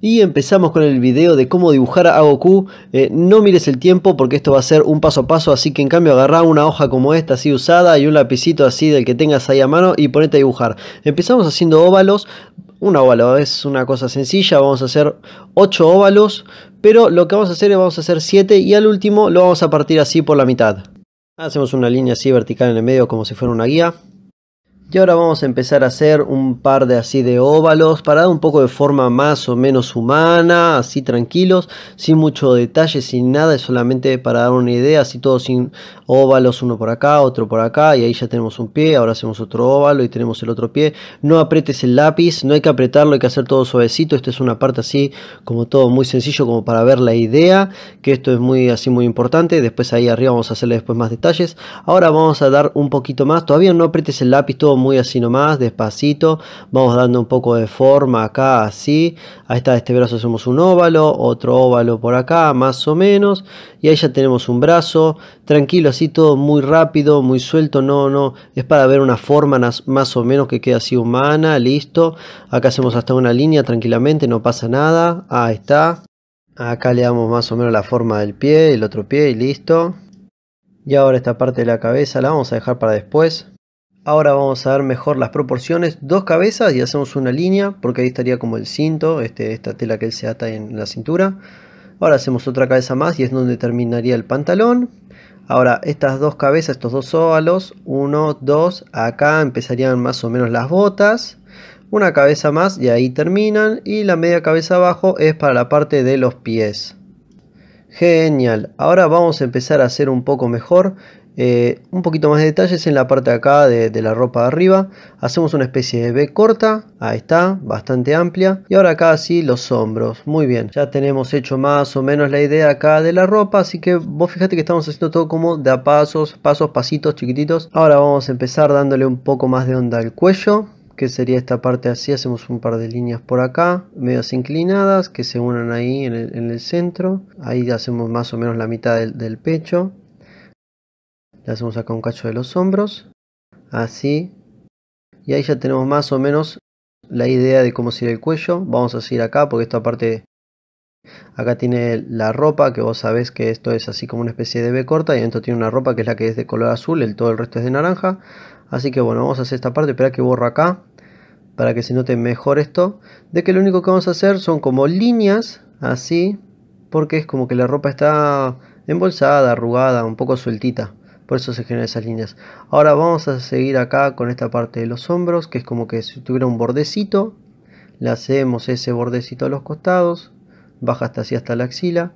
Y empezamos con el video de cómo dibujar a Goku. Eh, no mires el tiempo porque esto va a ser un paso a paso, así que en cambio agarrá una hoja como esta así usada y un lapicito así del que tengas ahí a mano y ponete a dibujar. Empezamos haciendo óvalos, un óvalo es una cosa sencilla, vamos a hacer 8 óvalos, pero lo que vamos a hacer es vamos a hacer 7 y al último lo vamos a partir así por la mitad. Hacemos una línea así vertical en el medio como si fuera una guía. Y ahora vamos a empezar a hacer un par de así de óvalos para dar un poco de forma más o menos humana, así tranquilos, sin mucho detalle, sin nada, es solamente para dar una idea, así todo sin óvalos, uno por acá, otro por acá, y ahí ya tenemos un pie, ahora hacemos otro óvalo y tenemos el otro pie. No apretes el lápiz, no hay que apretarlo, hay que hacer todo suavecito, esta es una parte así como todo muy sencillo como para ver la idea, que esto es muy así muy importante, después ahí arriba vamos a hacerle después más detalles. Ahora vamos a dar un poquito más, todavía no apretes el lápiz todo muy así nomás, despacito. Vamos dando un poco de forma acá, así. Ahí está, este brazo hacemos un óvalo, otro óvalo por acá, más o menos. Y ahí ya tenemos un brazo. Tranquilo, así todo muy rápido, muy suelto. No, no, es para ver una forma más o menos que quede así humana, listo. Acá hacemos hasta una línea tranquilamente, no pasa nada. Ahí está. Acá le damos más o menos la forma del pie, el otro pie y listo. Y ahora esta parte de la cabeza la vamos a dejar para después. Ahora vamos a ver mejor las proporciones, dos cabezas y hacemos una línea, porque ahí estaría como el cinto, este, esta tela que él se ata en la cintura. Ahora hacemos otra cabeza más y es donde terminaría el pantalón. Ahora estas dos cabezas, estos dos óvalos, uno, dos, acá empezarían más o menos las botas. Una cabeza más y ahí terminan y la media cabeza abajo es para la parte de los pies. Genial, ahora vamos a empezar a hacer un poco mejor eh, un poquito más de detalles en la parte de acá de, la ropa de arriba. Hacemos una especie de B corta. Ahí está, bastante amplia. Y ahora acá sí los hombros. Muy bien, ya tenemos hecho más o menos la idea acá de la ropa. Así que vos fíjate que estamos haciendo todo como de a pasos, pasos, pasitos chiquititos. Ahora vamos a empezar dándole un poco más de onda al cuello que sería esta parte así, hacemos un par de líneas por acá, medias inclinadas, que se unan ahí en el, centro, ahí hacemos más o menos la mitad del pecho, le hacemos acá un cacho de los hombros, así, y ahí ya tenemos más o menos la idea de cómo sería el cuello, vamos a seguir acá porque esta parte, acá tiene la ropa, que vos sabés que esto es así como una especie de B corta, y dentro tiene una ropa que es la que es de color azul, el todo el resto es de naranja, así que bueno, vamos a hacer esta parte, espera que borro acá, para que se note mejor esto, de que lo único que vamos a hacer son como líneas, así, porque es como que la ropa está embolsada, arrugada, un poco sueltita por eso se generan esas líneas. Ahora vamos a seguir acá con esta parte de los hombros, que es como que si tuviera un bordecito, le hacemos ese bordecito a los costados, baja hasta así hasta la axila,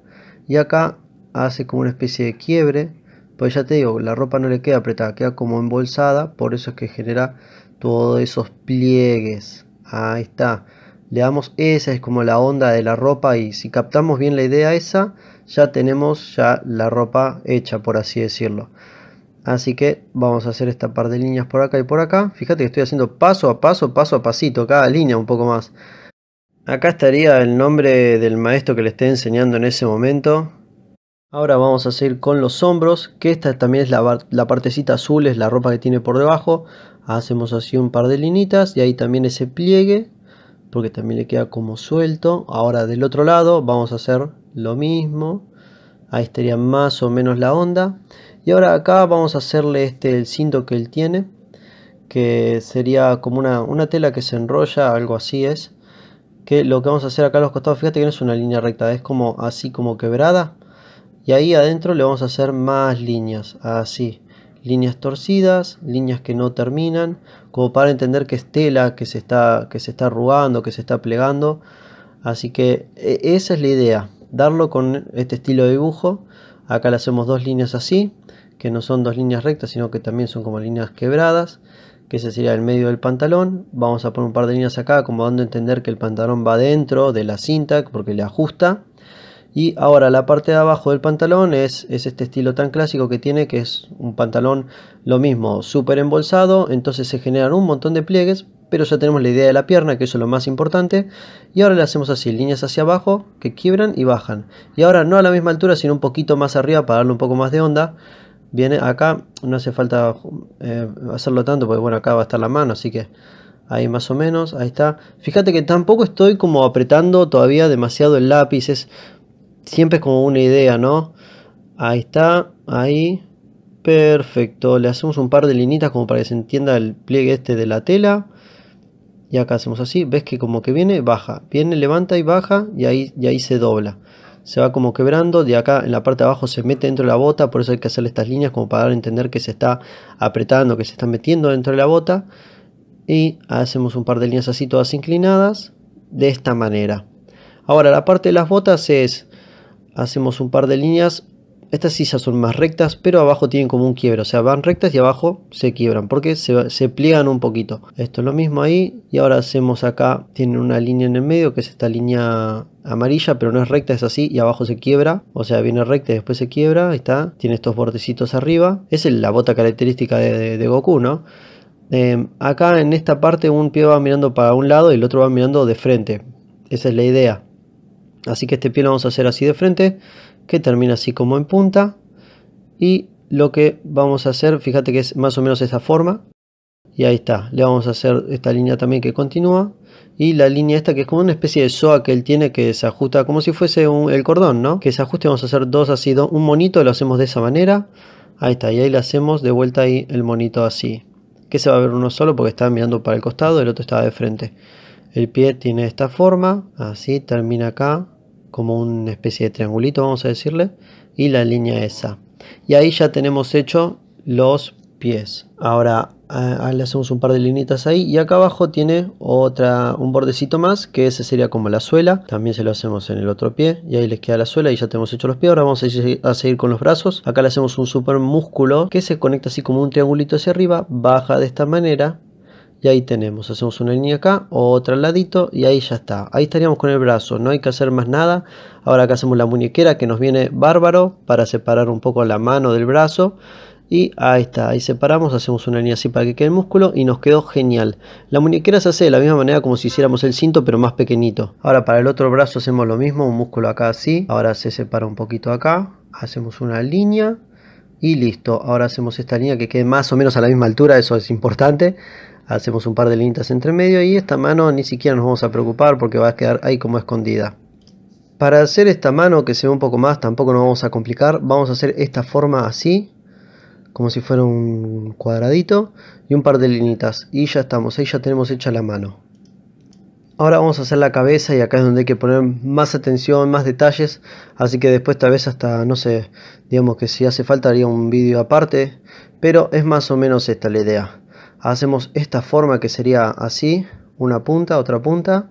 y acá hace como una especie de quiebre, pues ya te digo, la ropa no le queda apretada, queda como embolsada, por eso es que genera todos esos pliegues. Ahí está. Le damos esa, es como la onda de la ropa y si captamos bien la idea esa, ya tenemos ya la ropa hecha, por así decirlo. Así que vamos a hacer esta par de líneas por acá y por acá. Fíjate que estoy haciendo paso a paso, paso a pasito, cada línea un poco más. Acá estaría el nombre del maestro que le esté enseñando en ese momento. Ahora vamos a seguir con los hombros, que esta también es la, la partecita azul, es la ropa que tiene por debajo. Hacemos así un par de linitas y ahí también ese pliegue, porque también le queda como suelto. Ahora del otro lado vamos a hacer lo mismo. Ahí estaría más o menos la onda y ahora acá vamos a hacerle este el cinto que él tiene que sería como una, tela que se enrolla algo así es que lo que vamos a hacer acá a los costados fíjate que no es una línea recta es como así como quebrada y ahí adentro le vamos a hacer más líneas así líneas torcidas, líneas que no terminan, como para entender que es tela que se está, que se está arrugando, que se está plegando. Así que e, esa es la idea, darlo con este estilo de dibujo Acá le hacemos dos líneas así, que no son dos líneas rectas, sino que también son como líneas quebradas, que ese sería el medio del pantalón. Vamos a poner un par de líneas acá, como dando a entender que el pantalón va dentro de la cinta, porque le ajusta. Y ahora la parte de abajo del pantalón es, este estilo tan clásico que tiene, que es un pantalón lo mismo, súper embolsado, entonces se generan un montón de pliegues, pero ya tenemos la idea de la pierna, que eso es lo más importante. Y ahora le hacemos así, líneas hacia abajo, que quiebran y bajan. Y ahora no a la misma altura, sino un poquito más arriba para darle un poco más de onda. Viene acá, no hace falta eh, hacerlo tanto, porque bueno, acá va a estar la mano, así que ahí más o menos, ahí está. Fíjate que tampoco estoy como apretando todavía demasiado el lápiz, es siempre es como una idea, ¿no? Ahí está, ahí. Perfecto, le hacemos un par de linitas como para que se entienda el pliegue este de la tela. Y acá hacemos así, ves que como que viene, baja, viene, levanta y baja y ahí, ahí se dobla. Se va como quebrando, de acá en la parte de abajo se mete dentro de la bota, por eso hay que hacerle estas líneas como para dar a entender que se está apretando, que se está metiendo dentro de la bota. Y hacemos un par de líneas así todas inclinadas, de esta manera. Ahora la parte de las botas es hacemos un par de líneas. Estas sillas son más rectas, pero abajo tienen como un quiebro, O sea, van rectas y abajo se quiebran porque se, pliegan un poquito. Esto es lo mismo ahí. Y ahora hacemos acá, tienen una línea en el medio que es esta línea amarilla, pero no es recta, es así, y abajo se quiebra, o sea, viene recta y después se quiebra, ahí está, tiene estos bordecitos arriba, es la bota característica de, Goku, ¿no? Em, acá en esta parte un pie va mirando para un lado y el otro va mirando de frente, esa es la idea. Así que este pie lo vamos a hacer así de frente, que termina así como en punta. Y lo que vamos a hacer, fíjate que es más o menos esa forma. Y ahí está, le vamos a hacer esta línea también que continúa. Y la línea esta que es como una especie de soa que él tiene que se ajusta como si fuese el cordón, ¿no? Que se ajuste, vamos a hacer dos así, un monito, lo hacemos de esa manera. Ahí está, y ahí le hacemos de vuelta ahí el monito así. Que se va a ver uno solo porque está mirando para el costado, el otro estaba de frente. El pie tiene esta forma, así termina acá, como una especie de triangulito, vamos a decirle, y la línea esa. Y ahí ya tenemos hecho los pies. Ahora le hacemos un par de linitas ahí y acá abajo tiene otra un bordecito más que ese sería como la suela también se lo hacemos en el otro pie y ahí les queda la suela y ya tenemos hecho los pies ahora vamos a, a seguir con los brazos acá le hacemos un super músculo que se conecta así como un triangulito hacia arriba baja de esta manera y ahí tenemos, hacemos una línea acá, otra al ladito y ahí ya está, ahí estaríamos con el brazo, no hay que hacer más nada, ahora acá hacemos la muñequera que nos viene bárbaro para separar un poco la mano del brazo y ahí está, ahí separamos, hacemos una línea así para que quede el músculo y nos quedó genial. La muñequera se hace de la misma manera como si hiciéramos el cinto pero más pequeñito. Ahora para el otro brazo hacemos lo mismo, un músculo acá así, ahora se separa un poquito acá, hacemos una línea y listo. Ahora hacemos esta línea que quede más o menos a la misma altura, eso es importante hacemos un par de linitas entre medio y esta mano ni siquiera nos vamos a preocupar porque va a quedar ahí como escondida. Para hacer esta mano que se ve un poco más, tampoco nos vamos a complicar, vamos a hacer esta forma así, como si fuera un cuadradito y un par de linitas y ya estamos, ahí ya tenemos hecha la mano. Ahora vamos a hacer la cabeza y acá es donde hay que poner más atención, más detalles, así que después tal vez hasta, no sé, digamos que si hace falta haría un vídeo aparte, pero es más o menos esta la idea hacemos esta forma que sería así, una punta, otra punta,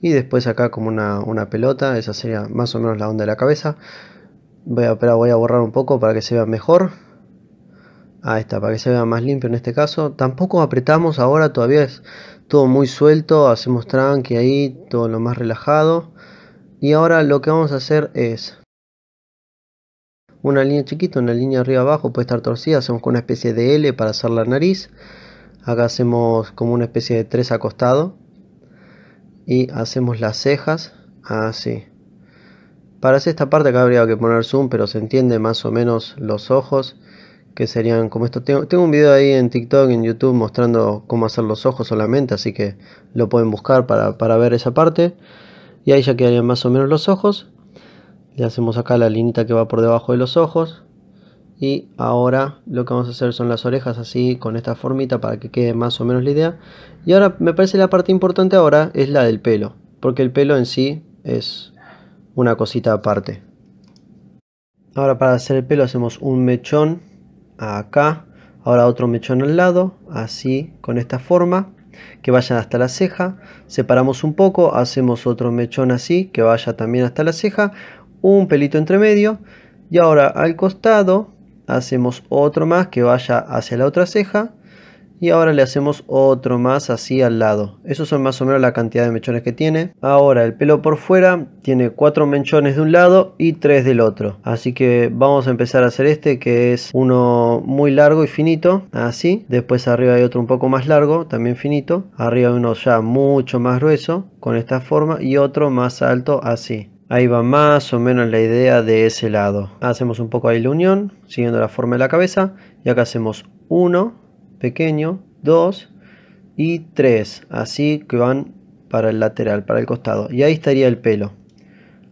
y después acá como una, pelota, esa sería más o menos la onda de la cabeza. Voy a, pero voy a borrar un poco para que se vea mejor. Ahí está, para que se vea más limpio en este caso. Tampoco apretamos ahora, todavía es todo muy suelto, hacemos tranqui ahí, todo lo más relajado. Y ahora lo que vamos a hacer es una línea chiquita, una línea arriba abajo, puede estar torcida, hacemos con una especie de L para hacer la nariz. Acá hacemos como una especie de tres acostado. Y hacemos las cejas así. Para hacer esta parte acá habría que poner zoom, pero se entiende más o menos los ojos. Que serían como esto. Tengo, un video ahí en TikTok, en YouTube, mostrando cómo hacer los ojos solamente. Así que lo pueden buscar para, para ver esa parte. Y ahí ya quedarían más o menos los ojos. Le hacemos acá la linita que va por debajo de los ojos y ahora lo que vamos a hacer son las orejas así con esta formita para que quede más o menos la idea y ahora me parece la parte importante ahora es la del pelo porque el pelo en sí es una cosita aparte ahora para hacer el pelo hacemos un mechón acá ahora otro mechón al lado así con esta forma que vayan hasta la ceja separamos un poco hacemos otro mechón así que vaya también hasta la ceja un pelito entre medio y ahora al costado hacemos otro más que vaya hacia la otra ceja y ahora le hacemos otro más así al lado. Esos son más o menos la cantidad de mechones que tiene. Ahora el pelo por fuera tiene cuatro mechones de un lado y tres del otro. Así que vamos a empezar a hacer este que es uno muy largo y finito, así. Después arriba hay otro un poco más largo, también finito. Arriba uno ya mucho más grueso con esta forma y otro más alto así. Ahí va más o menos la idea de ese lado. Hacemos un poco ahí la unión, siguiendo la forma de la cabeza. Y acá hacemos uno pequeño, 2 y 3. Así que van para el lateral, para el costado. Y ahí estaría el pelo.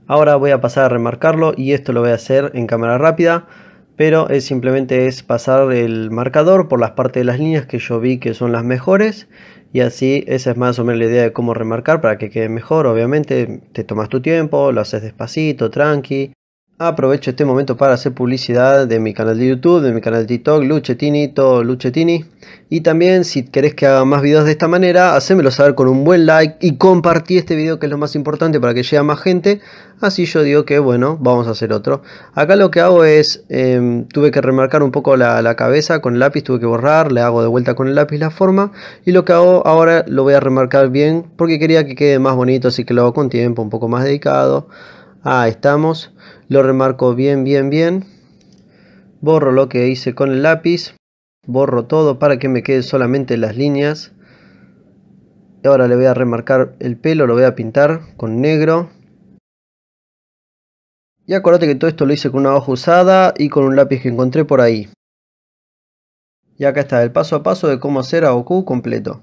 Ahora voy a pasar a remarcarlo y esto lo voy a hacer en cámara rápida. Pero es simplemente es pasar el marcador por las partes de las líneas que yo vi que son las mejores y así esa es más o menos la idea de cómo remarcar para que quede mejor. Obviamente te tomas tu tiempo, lo haces despacito, tranqui, Aprovecho este momento para hacer publicidad de mi canal de YouTube, de mi canal de TikTok, Luchetini, todo Luchetini. Y también si querés que haga más videos de esta manera, hacémelo saber con un buen like y compartí este video que es lo más importante para que llegue a más gente. Así yo digo que bueno, vamos a hacer otro. Acá lo que hago es, em, tuve que remarcar un poco la, la cabeza con el lápiz, tuve que borrar, le hago de vuelta con el lápiz la forma. Y lo que hago ahora lo voy a remarcar bien porque quería que quede más bonito, así que lo hago con tiempo, un poco más dedicado. Ah, estamos. Lo remarco bien, bien, bien. Borro lo que hice con el lápiz. Borro todo para que me queden solamente las líneas. Y ahora le voy a remarcar el pelo, lo voy a pintar con negro. Y acuérdate que todo esto lo hice con una hoja usada y con un lápiz que encontré por ahí. Y acá está el paso a paso de cómo hacer a Goku completo.